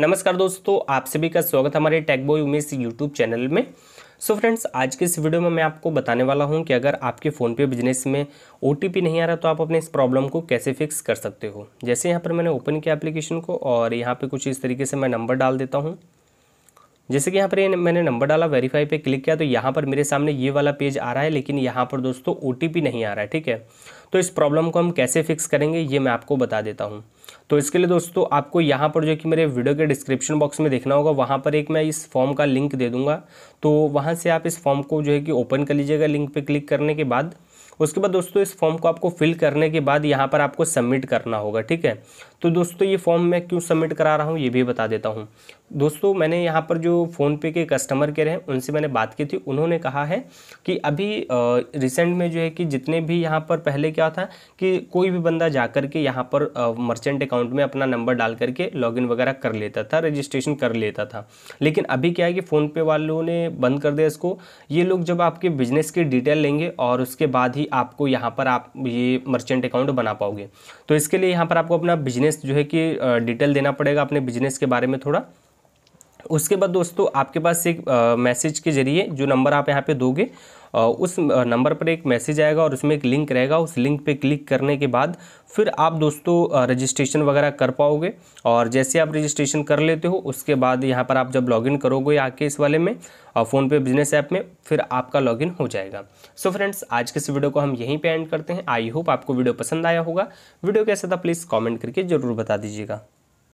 नमस्कार दोस्तों आप सभी का स्वागत हमारे टेकबॉय उमेश यूट्यूब चैनल में सो so फ्रेंड्स आज के इस वीडियो में मैं आपको बताने वाला हूं कि अगर आपके फ़ोन पे बिजनेस में ओ नहीं आ रहा तो आप अपने इस प्रॉब्लम को कैसे फिक्स कर सकते हो जैसे यहाँ पर मैंने ओपन किया एप्लीकेशन को और यहाँ पर कुछ इस तरीके से मैं नंबर डाल देता हूँ जैसे कि यहाँ पर मैंने नंबर डाला वेरीफाई पे क्लिक किया तो यहाँ पर मेरे सामने ये वाला पेज आ रहा है लेकिन यहाँ पर दोस्तों ओ नहीं आ रहा है ठीक है तो इस प्रॉब्लम को हम कैसे फिक्स करेंगे ये मैं आपको बता देता हूँ तो इसके लिए दोस्तों आपको यहाँ पर जो कि मेरे वीडियो के डिस्क्रिप्शन बॉक्स में देखना होगा वहाँ पर एक मैं इस फॉर्म का लिंक दे दूँगा तो वहाँ से आप इस फॉर्म को जो है कि ओपन कर लीजिएगा लिंक पर क्लिक करने के बाद उसके बाद दोस्तों इस फॉर्म को आपको फिल करने के बाद यहाँ पर आपको सबमिट करना होगा ठीक है तो दोस्तों ये फॉर्म मैं क्यों सबमिट करा रहा हूँ ये भी बता देता हूँ दोस्तों मैंने यहाँ पर जो फ़ोनपे के कस्टमर केयर हैं उनसे मैंने बात की थी उन्होंने कहा है कि अभी रिसेंट में जो है कि जितने भी यहाँ पर पहले क्या था कि कोई भी बंदा जा कर के यहाँ पर मर्चेंट अकाउंट में अपना नंबर डाल करके लॉगिन वगैरह कर लेता था रजिस्ट्रेशन कर लेता था लेकिन अभी क्या है कि फ़ोनपे वालों ने बंद कर दिया इसको ये लोग जब आपके बिजनेस की डिटेल लेंगे और उसके बाद ही आपको यहाँ पर आप ये मर्चेंट अकाउंट बना पाओगे तो इसके लिए यहाँ पर आपको अपना बिजनेस जो है कि डिटेल देना पड़ेगा अपने बिजनेस के बारे में थोड़ा उसके बाद दोस्तों आपके पास एक मैसेज के जरिए जो नंबर आप यहाँ पे दोगे उस नंबर पर एक मैसेज आएगा और उसमें एक लिंक रहेगा उस लिंक पे क्लिक करने के बाद फिर आप दोस्तों रजिस्ट्रेशन वगैरह कर पाओगे और जैसे आप रजिस्ट्रेशन कर लेते हो उसके बाद यहाँ पर आप जब लॉगिन करोगे आके इस वाले में और फ़ोन पे बिजनेस ऐप में फिर आपका लॉगिन हो जाएगा सो so फ्रेंड्स आज के इस वीडियो को हम यहीं पर एंड करते हैं आई होप आपको वीडियो पसंद आया होगा वीडियो कैसा था प्लीज़ कॉमेंट करके ज़रूर बता दीजिएगा